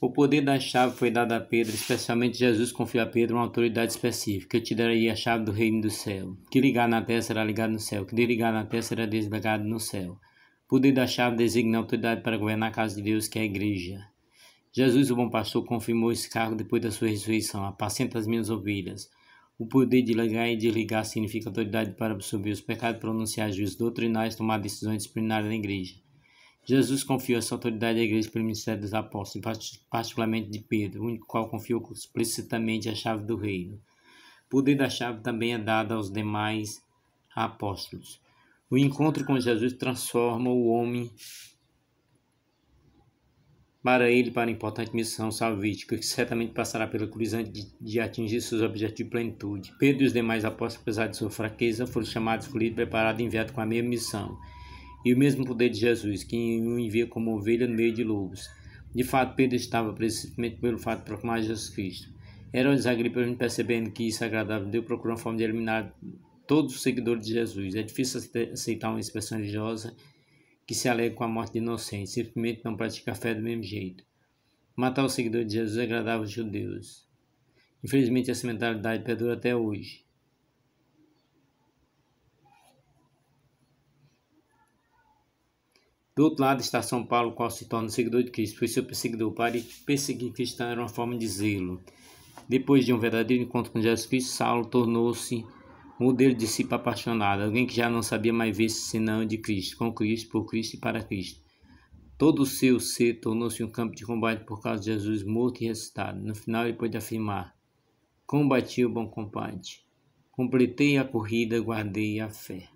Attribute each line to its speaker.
Speaker 1: O poder da chave foi dado a Pedro, especialmente Jesus confiou a Pedro uma autoridade específica. Eu te darei a chave do reino do céu. Que ligar na terra será ligado no céu, que desligar na terra será desligado no céu. O poder da chave designa a autoridade para governar a casa de Deus, que é a igreja. Jesus, o bom pastor, confirmou esse cargo depois da sua ressurreição. Apacenta as minhas ovelhas. O poder de ligar e desligar significa autoridade para absorver os pecados, pronunciar juízes doutrinais, tomar decisões disciplinares na igreja. Jesus confiou essa autoridade à igreja pelo ministério dos apóstolos, particularmente de Pedro, o único qual confiou explicitamente a chave do reino. O poder da chave também é dado aos demais apóstolos. O encontro com Jesus transforma o homem para ele para a importante missão salvítica, que certamente passará pela cruz antes de, atingir seus objetivos de plenitude. Pedro e os demais apóstolos, apesar de sua fraqueza, foram chamados, escolhidos, preparados e enviados com a mesma missão e o mesmo poder de Jesus, que o envia como ovelha no meio de lobos. De fato, Pedro estava, precisamente pelo fato de proclamar Jesus Cristo. Herodes Agripa, percebendo que isso é agradava deu procurou uma forma de eliminar todos os seguidores de Jesus. É difícil aceitar uma expressão religiosa que se alegra com a morte de inocentes, simplesmente não pratica fé do mesmo jeito. Matar o seguidor de Jesus é agradava os judeus. Infelizmente, essa mentalidade perdura até hoje. Do outro lado está São Paulo, qual se torna seguidor de Cristo, foi seu perseguidor. Para perseguir cristão era uma forma de zelo. Depois de um verdadeiro encontro com Jesus Cristo, Saulo tornou-se modelo de discípulo apaixonado, alguém que já não sabia mais ver senão de Cristo, com Cristo, por Cristo e para Cristo. Todo o seu ser tornou-se um campo de combate por causa de Jesus morto e ressuscitado. No final, ele pôde afirmar: Combati o bom combate, completei a corrida, guardei a fé.